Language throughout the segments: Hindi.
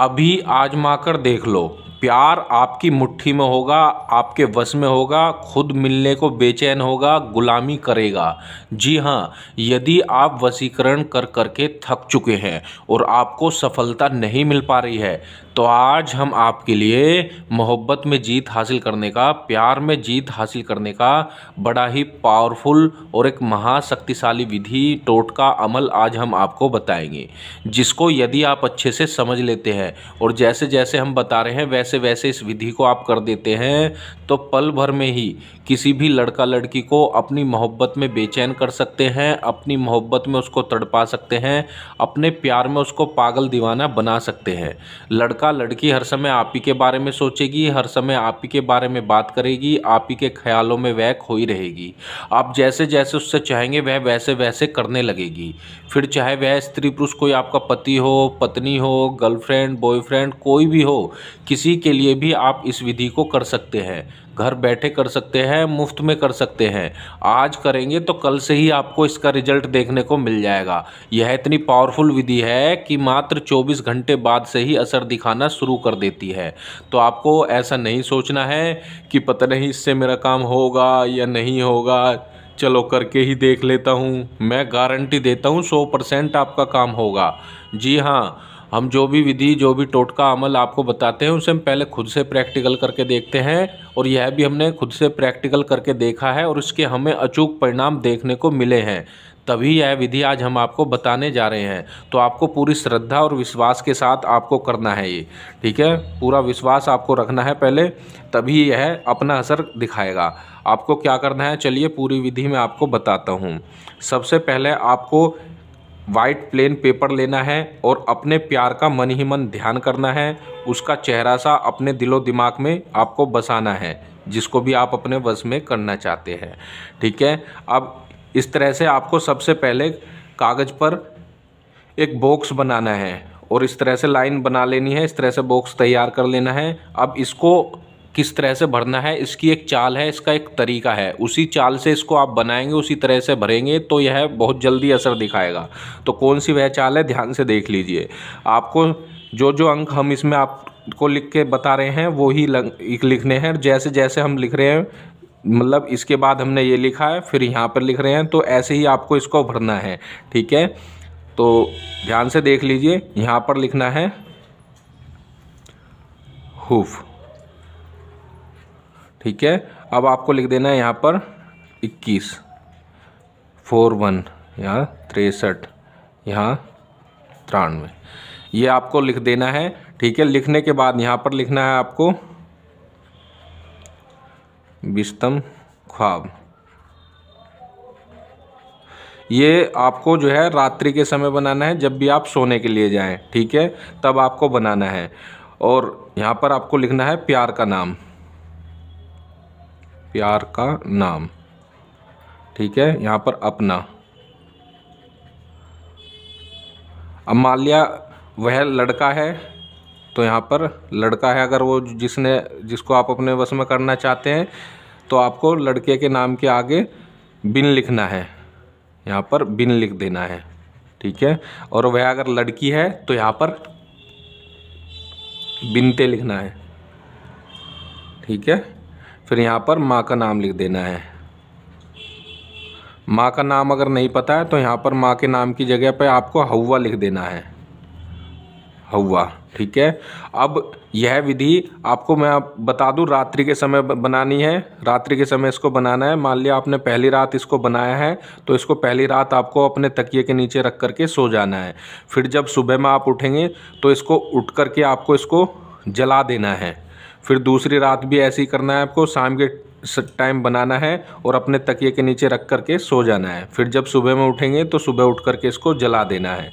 अभी आजमा कर देख लो प्यार आपकी मुट्ठी में होगा आपके वश में होगा खुद मिलने को बेचैन होगा गुलामी करेगा जी हाँ यदि आप वसीकरण कर करके थक चुके हैं और आपको सफलता नहीं मिल पा रही है तो आज हम आपके लिए मोहब्बत में जीत हासिल करने का प्यार में जीत हासिल करने का बड़ा ही पावरफुल और एक महाशक्तिशाली विधि टोटका अमल आज हम आपको बताएंगे जिसको यदि आप अच्छे से समझ लेते हैं और जैसे जैसे हम बता रहे हैं वैसे वैसे इस विधि को आप कर देते हैं तो पल भर में ही किसी भी लड़का लड़की को अपनी मोहब्बत में बेचैन कर सकते हैं अपनी मोहब्बत में उसको तड़पा सकते हैं अपने प्यार में उसको पागल दीवाना बना सकते हैं लड़का लड़का लड़की हर समय आप ही के बारे में सोचेगी हर समय आप ही के बारे में बात करेगी आप ही के ख्यालों में वह खोई रहेगी आप जैसे जैसे उससे चाहेंगे वह वैसे वैसे करने लगेगी फिर चाहे वह स्त्री पुरुष कोई आपका पति हो पत्नी हो गर्लफ्रेंड बॉयफ्रेंड कोई भी हो किसी के लिए भी आप इस विधि को कर सकते हैं घर बैठे कर सकते हैं मुफ्त में कर सकते हैं आज करेंगे तो कल से ही आपको इसका रिजल्ट देखने को मिल जाएगा यह इतनी पावरफुल विधि है कि मात्र 24 घंटे बाद से ही असर दिखा दिखाना शुरू कर देती है तो आपको ऐसा नहीं सोचना है कि पता नहीं इससे मेरा काम होगा या नहीं होगा चलो करके ही देख लेता हूँ मैं गारंटी देता हूँ सौ परसेंट आपका काम होगा जी हाँ हम जो भी विधि जो भी टोटका अमल आपको बताते हैं उसे हम पहले खुद से प्रैक्टिकल करके देखते हैं और यह भी हमने खुद से प्रैक्टिकल करके देखा है और उसके हमें अचूक परिणाम देखने को मिले हैं तभी यह विधि आज हम आपको बताने जा रहे हैं तो आपको पूरी श्रद्धा और विश्वास के साथ आपको करना है ये ठीक है पूरा विश्वास आपको रखना है पहले तभी यह अपना असर दिखाएगा आपको क्या करना है चलिए पूरी विधि मैं आपको बताता हूँ सबसे पहले आपको वाइट प्लेन पेपर लेना है और अपने प्यार का मन ही मन ध्यान करना है उसका चेहरा सा अपने दिलो दिमाग में आपको बसाना है जिसको भी आप अपने वश में करना चाहते हैं ठीक है अब इस तरह से आपको सबसे पहले कागज़ पर एक बॉक्स बनाना है और इस तरह से लाइन बना लेनी है इस तरह से बॉक्स तैयार कर लेना है अब इसको किस तरह से भरना है इसकी एक चाल है इसका एक तरीका है उसी चाल से इसको आप बनाएंगे उसी तरह से भरेंगे तो यह बहुत जल्दी असर दिखाएगा तो कौन सी वह चाल है ध्यान से देख लीजिए आपको जो जो अंक हम इसमें आपको लिख के बता रहे हैं वो ही लिखने हैं जैसे जैसे हम लिख रहे हैं मतलब इसके बाद हमने ये लिखा है फिर यहाँ पर लिख रहे हैं तो ऐसे ही आपको इसको भरना है ठीक है तो ध्यान से देख लीजिए यहाँ पर लिखना है हुफ ठीक है अब आपको लिख देना है यहाँ पर इक्कीस फोर वन यहाँ तिरसठ यहाँ तिरानवे ये आपको लिख देना है ठीक है लिखने के बाद यहाँ पर लिखना है आपको विषतम ख्वाब ये आपको जो है रात्रि के समय बनाना है जब भी आप सोने के लिए जाएं ठीक है तब आपको बनाना है और यहाँ पर आपको लिखना है प्यार का नाम प्यार का नाम ठीक है यहाँ पर अपना अब वह लड़का है तो यहाँ पर लड़का है अगर वो जिसने जिसको आप अपने बस में करना चाहते हैं तो आपको लड़के के नाम के आगे बिन लिखना है यहाँ पर बिन लिख देना है ठीक है और वह अगर लड़की है तो यहाँ पर बिनते लिखना है ठीक है फिर यहाँ पर माँ का नाम लिख देना है माँ का नाम अगर नहीं पता है तो यहाँ पर माँ के नाम की जगह पर आपको हवा लिख देना है हवा ठीक है अब यह विधि आपको मैं आप बता दूं रात्रि के समय बनानी है रात्रि के समय इसको बनाना है मान लिया आपने पहली रात इसको बनाया है तो इसको पहली रात आपको अपने तकिए के नीचे रख करके सो जाना है फिर जब सुबह में आप उठेंगे तो इसको उठ करके आपको इसको जला देना है फिर दूसरी रात भी ऐसे ही करना है आपको शाम के टाइम बनाना है और अपने तकिए के नीचे रख करके सो जाना है फिर जब सुबह में उठेंगे तो सुबह उठ करके इसको जला देना है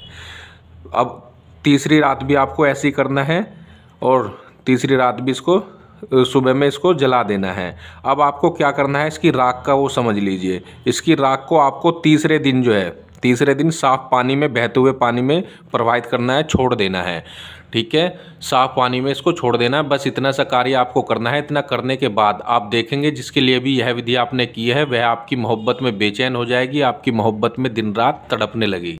अब तीसरी रात भी आपको ऐसे ही करना है और तीसरी रात भी इसको सुबह में इसको जला देना है अब आपको क्या करना है इसकी राख का वो समझ लीजिए इसकी राख को आपको तीसरे दिन जो है तीसरे दिन साफ़ पानी में बहते हुए पानी में प्रवाहित करना है छोड़ देना है ठीक है साफ़ पानी में इसको छोड़ देना है बस इतना सा कार्य आपको करना है इतना करने के बाद आप देखेंगे जिसके लिए भी यह विधि आपने की है वह आपकी मोहब्बत में बेचैन हो जाएगी आपकी मोहब्बत में दिन रात तड़पने लगेगी